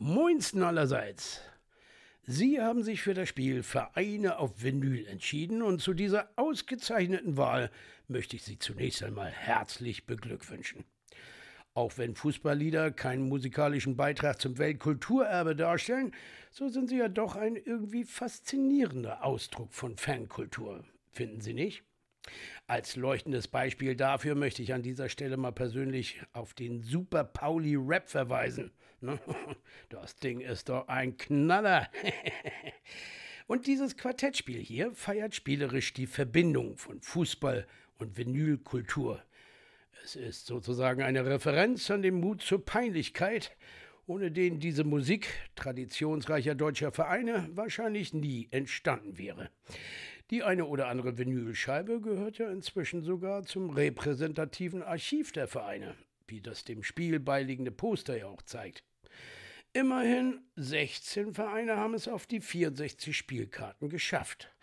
Moinsten allerseits! Sie haben sich für das Spiel Vereine auf Vinyl entschieden und zu dieser ausgezeichneten Wahl möchte ich Sie zunächst einmal herzlich beglückwünschen. Auch wenn Fußballlieder keinen musikalischen Beitrag zum Weltkulturerbe darstellen, so sind sie ja doch ein irgendwie faszinierender Ausdruck von Fankultur, finden Sie nicht? Als leuchtendes Beispiel dafür möchte ich an dieser Stelle mal persönlich auf den Super Pauli Rap verweisen. Ne? Das Ding ist doch ein Knaller. Und dieses Quartettspiel hier feiert spielerisch die Verbindung von Fußball und Vinylkultur. Es ist sozusagen eine Referenz an den Mut zur Peinlichkeit, ohne den diese Musik traditionsreicher deutscher Vereine wahrscheinlich nie entstanden wäre. Die eine oder andere Vinylscheibe gehört ja inzwischen sogar zum repräsentativen Archiv der Vereine, wie das dem Spiel beiliegende Poster ja auch zeigt. Immerhin 16 Vereine haben es auf die 64 Spielkarten geschafft.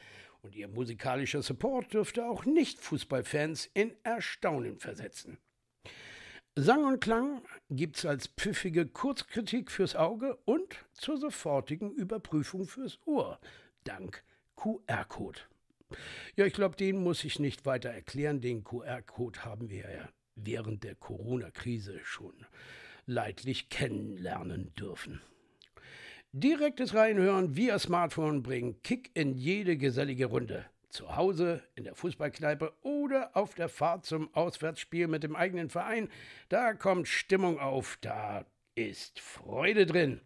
Und ihr musikalischer Support dürfte auch Nicht-Fußballfans in Erstaunen versetzen. Sang und Klang gibt's als pfiffige Kurzkritik fürs Auge und zur sofortigen Überprüfung fürs Ohr, dank QR-Code. Ja, ich glaube, den muss ich nicht weiter erklären. Den QR-Code haben wir ja während der Corona-Krise schon leidlich kennenlernen dürfen. Direktes Reinhören via Smartphone bringt Kick in jede gesellige Runde. Zu Hause, in der Fußballkneipe oder auf der Fahrt zum Auswärtsspiel mit dem eigenen Verein. Da kommt Stimmung auf, da ist Freude drin.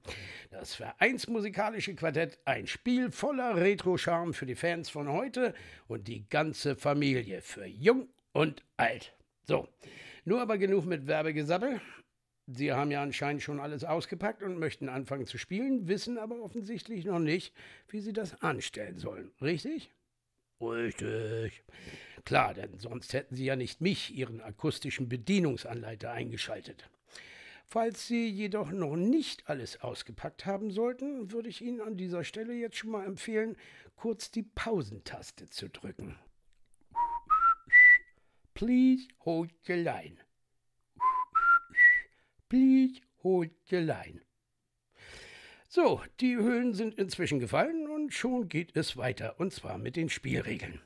Das Vereinsmusikalische Quartett, ein Spiel voller Retro-Charme für die Fans von heute und die ganze Familie, für jung und alt. So, nur aber genug mit Werbegesabbel. Sie haben ja anscheinend schon alles ausgepackt und möchten anfangen zu spielen, wissen aber offensichtlich noch nicht, wie sie das anstellen sollen. Richtig? Richtig. Klar, denn sonst hätten Sie ja nicht mich, Ihren akustischen Bedienungsanleiter, eingeschaltet. Falls Sie jedoch noch nicht alles ausgepackt haben sollten, würde ich Ihnen an dieser Stelle jetzt schon mal empfehlen, kurz die Pausentaste zu drücken. Please hold the line. Please hold the line. So, die Höhlen sind inzwischen gefallen und schon geht es weiter, und zwar mit den Spielregeln.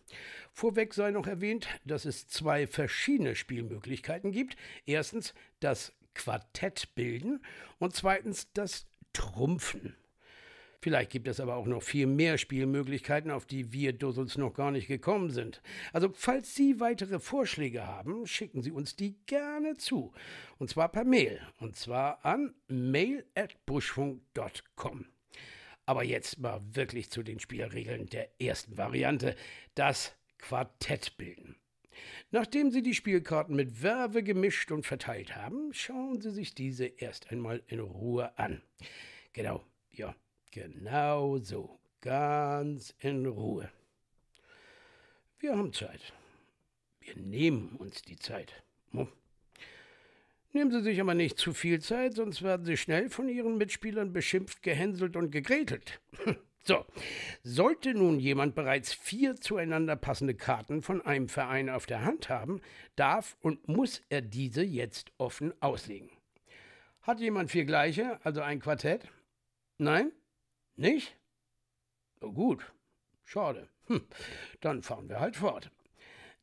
Vorweg sei noch erwähnt, dass es zwei verschiedene Spielmöglichkeiten gibt. Erstens das Quartett bilden und zweitens das Trumpfen. Vielleicht gibt es aber auch noch viel mehr Spielmöglichkeiten, auf die wir Dussels noch gar nicht gekommen sind. Also falls Sie weitere Vorschläge haben, schicken Sie uns die gerne zu. Und zwar per Mail. Und zwar an mail.buschfunk.com. Aber jetzt mal wirklich zu den Spielregeln der ersten Variante. Das Quartett bilden. Nachdem Sie die Spielkarten mit Werbe gemischt und verteilt haben, schauen Sie sich diese erst einmal in Ruhe an. Genau, ja, genau so. Ganz in Ruhe. Wir haben Zeit. Wir nehmen uns die Zeit. Hm. Nehmen Sie sich aber nicht zu viel Zeit, sonst werden Sie schnell von Ihren Mitspielern beschimpft, gehänselt und gegretelt. Hm. So, sollte nun jemand bereits vier zueinander passende Karten von einem Verein auf der Hand haben, darf und muss er diese jetzt offen auslegen. Hat jemand vier gleiche, also ein Quartett? Nein? Nicht? Oh, gut, schade. Hm. Dann fahren wir halt fort.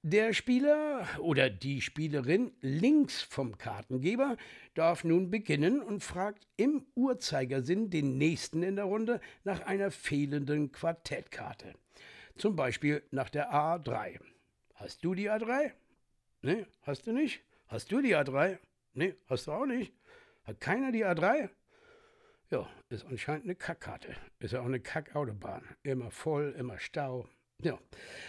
Der Spieler oder die Spielerin links vom Kartengeber darf nun beginnen und fragt im Uhrzeigersinn den nächsten in der Runde nach einer fehlenden Quartettkarte. Zum Beispiel nach der A3. Hast du die A3? Nee, hast du nicht? Hast du die A3? Nee, hast du auch nicht? Hat keiner die A3? Ja, ist anscheinend eine Kackkarte. Ist ja auch eine Kackautobahn. Immer voll, immer Stau. Ja.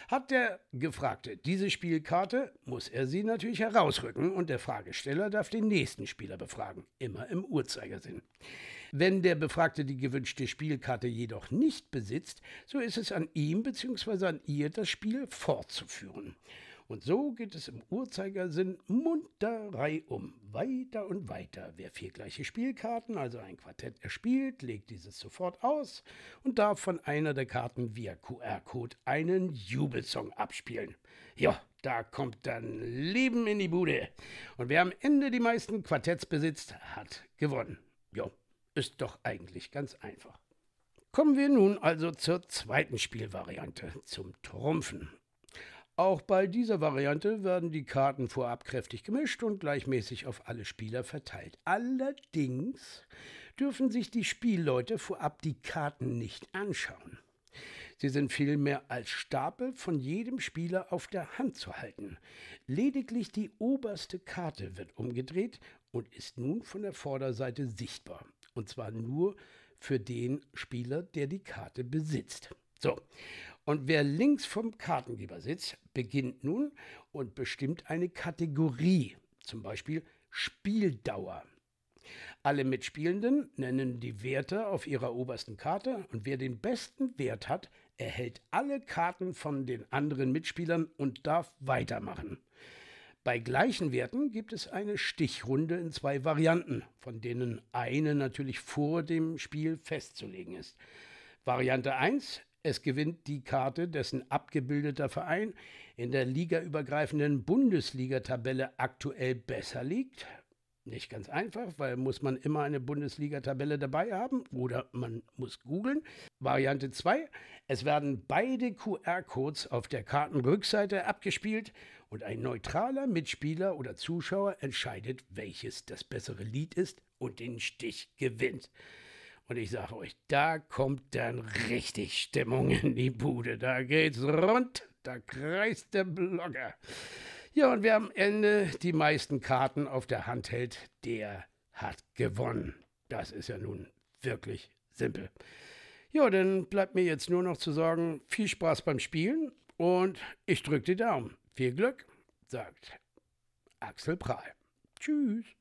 Hat der Gefragte diese Spielkarte, muss er sie natürlich herausrücken und der Fragesteller darf den nächsten Spieler befragen, immer im Uhrzeigersinn. Wenn der Befragte die gewünschte Spielkarte jedoch nicht besitzt, so ist es an ihm bzw. an ihr, das Spiel fortzuführen. Und so geht es im Uhrzeigersinn munter um, weiter und weiter. Wer vier gleiche Spielkarten, also ein Quartett erspielt, legt dieses sofort aus und darf von einer der Karten via QR-Code einen Jubelsong abspielen. Ja, da kommt dann Leben in die Bude. Und wer am Ende die meisten Quartetts besitzt, hat gewonnen. Ja, ist doch eigentlich ganz einfach. Kommen wir nun also zur zweiten Spielvariante, zum Trumpfen. Auch bei dieser Variante werden die Karten vorab kräftig gemischt und gleichmäßig auf alle Spieler verteilt. Allerdings dürfen sich die Spielleute vorab die Karten nicht anschauen. Sie sind vielmehr als Stapel von jedem Spieler auf der Hand zu halten. Lediglich die oberste Karte wird umgedreht und ist nun von der Vorderseite sichtbar. Und zwar nur für den Spieler, der die Karte besitzt. So, und wer links vom Kartengeber sitzt, beginnt nun und bestimmt eine Kategorie, zum Beispiel Spieldauer. Alle Mitspielenden nennen die Werte auf ihrer obersten Karte und wer den besten Wert hat, erhält alle Karten von den anderen Mitspielern und darf weitermachen. Bei gleichen Werten gibt es eine Stichrunde in zwei Varianten, von denen eine natürlich vor dem Spiel festzulegen ist. Variante 1 es gewinnt die Karte, dessen abgebildeter Verein in der ligaübergreifenden Bundesliga-Tabelle aktuell besser liegt. Nicht ganz einfach, weil muss man immer eine Bundesliga-Tabelle dabei haben oder man muss googeln. Variante 2. Es werden beide QR-Codes auf der Kartenrückseite abgespielt und ein neutraler Mitspieler oder Zuschauer entscheidet, welches das bessere Lied ist und den Stich gewinnt. Und ich sage euch, da kommt dann richtig Stimmung in die Bude. Da geht's rund, da kreist der Blogger. Ja, und wer am Ende die meisten Karten auf der Hand hält, der hat gewonnen. Das ist ja nun wirklich simpel. Ja, dann bleibt mir jetzt nur noch zu sagen, viel Spaß beim Spielen und ich drücke die Daumen. Viel Glück, sagt Axel Prahl. Tschüss.